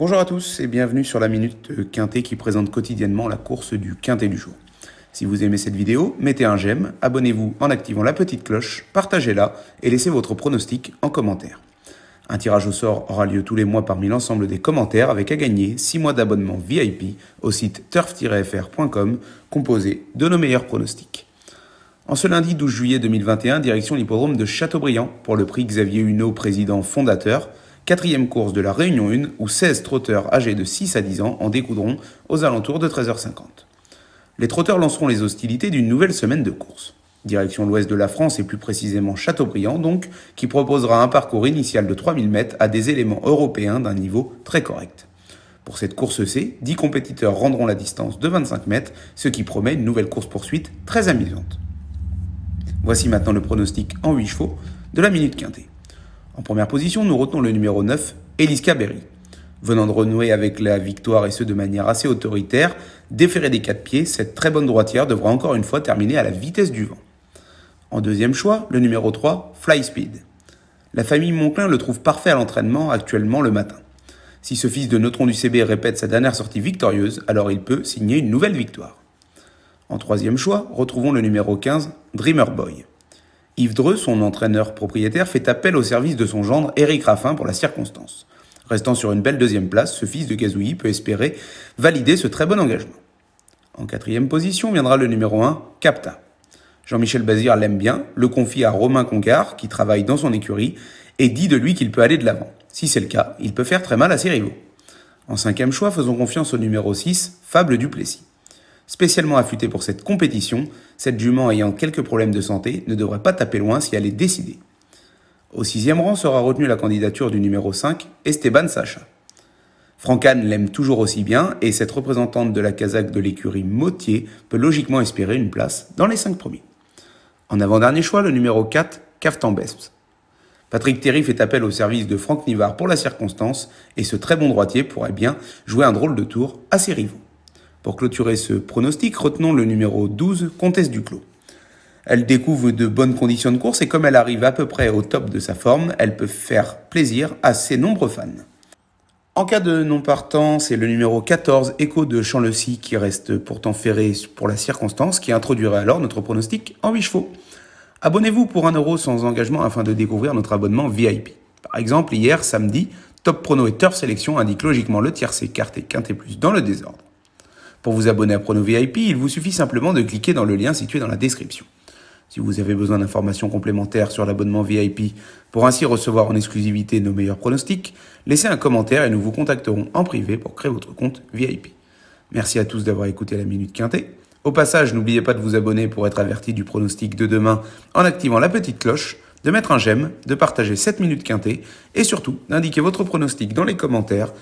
Bonjour à tous et bienvenue sur la Minute Quintet qui présente quotidiennement la course du Quintet du jour. Si vous aimez cette vidéo, mettez un j'aime, abonnez-vous en activant la petite cloche, partagez-la et laissez votre pronostic en commentaire. Un tirage au sort aura lieu tous les mois parmi l'ensemble des commentaires avec à gagner 6 mois d'abonnement VIP au site turf-fr.com composé de nos meilleurs pronostics. En ce lundi 12 juillet 2021, direction l'hippodrome de Châteaubriand pour le prix Xavier Huneau, président fondateur quatrième course de la Réunion 1 où 16 trotteurs âgés de 6 à 10 ans en découdront aux alentours de 13h50. Les trotteurs lanceront les hostilités d'une nouvelle semaine de course. Direction l'ouest de la France et plus précisément Châteaubriand donc, qui proposera un parcours initial de 3000 mètres à des éléments européens d'un niveau très correct. Pour cette course C, 10 compétiteurs rendront la distance de 25 mètres, ce qui promet une nouvelle course-poursuite très amusante. Voici maintenant le pronostic en 8 chevaux de la Minute Quintée. En première position, nous retenons le numéro 9, Eliska Berry. Venant de renouer avec la victoire et ce de manière assez autoritaire, déférée des quatre pieds, cette très bonne droitière devra encore une fois terminer à la vitesse du vent. En deuxième choix, le numéro 3, Fly Speed. La famille Monclin le trouve parfait à l'entraînement actuellement le matin. Si ce fils de neutron du CB répète sa dernière sortie victorieuse, alors il peut signer une nouvelle victoire. En troisième choix, retrouvons le numéro 15, Dreamer Boy. Yves Dreux, son entraîneur propriétaire, fait appel au service de son gendre Eric Raffin pour la circonstance. Restant sur une belle deuxième place, ce fils de Gazouilly peut espérer valider ce très bon engagement. En quatrième position viendra le numéro 1, Capta. Jean-Michel Bazir l'aime bien, le confie à Romain Concard qui travaille dans son écurie, et dit de lui qu'il peut aller de l'avant. Si c'est le cas, il peut faire très mal à ses rivaux. En cinquième choix, faisons confiance au numéro 6, Fable Duplessis. Spécialement affûtée pour cette compétition, cette jument ayant quelques problèmes de santé ne devrait pas taper loin si elle est décidée. Au sixième rang sera retenue la candidature du numéro 5, Esteban Sacha. Francan l'aime toujours aussi bien et cette représentante de la casaque de l'écurie Motier peut logiquement espérer une place dans les 5 premiers. En avant-dernier choix, le numéro 4, Besp. Patrick Terry fait appel au service de Franck Nivard pour la circonstance et ce très bon droitier pourrait bien jouer un drôle de tour à ses rivaux. Pour clôturer ce pronostic, retenons le numéro 12, Comtesse Duclos. Elle découvre de bonnes conditions de course et comme elle arrive à peu près au top de sa forme, elle peut faire plaisir à ses nombreux fans. En cas de non-partant, c'est le numéro 14, Echo de Chantlecy, qui reste pourtant ferré pour la circonstance, qui introduirait alors notre pronostic en 8 chevaux. Abonnez-vous pour 1€ euro sans engagement afin de découvrir notre abonnement VIP. Par exemple, hier, samedi, Top Prono et Turf Sélection indiquent logiquement le tiercé, quinte et plus dans le désordre. Pour vous abonner à Prono VIP, il vous suffit simplement de cliquer dans le lien situé dans la description. Si vous avez besoin d'informations complémentaires sur l'abonnement VIP pour ainsi recevoir en exclusivité nos meilleurs pronostics, laissez un commentaire et nous vous contacterons en privé pour créer votre compte VIP. Merci à tous d'avoir écouté la Minute Quintée. Au passage, n'oubliez pas de vous abonner pour être averti du pronostic de demain en activant la petite cloche, de mettre un j'aime, de partager cette Minutes Quintée et surtout d'indiquer votre pronostic dans les commentaires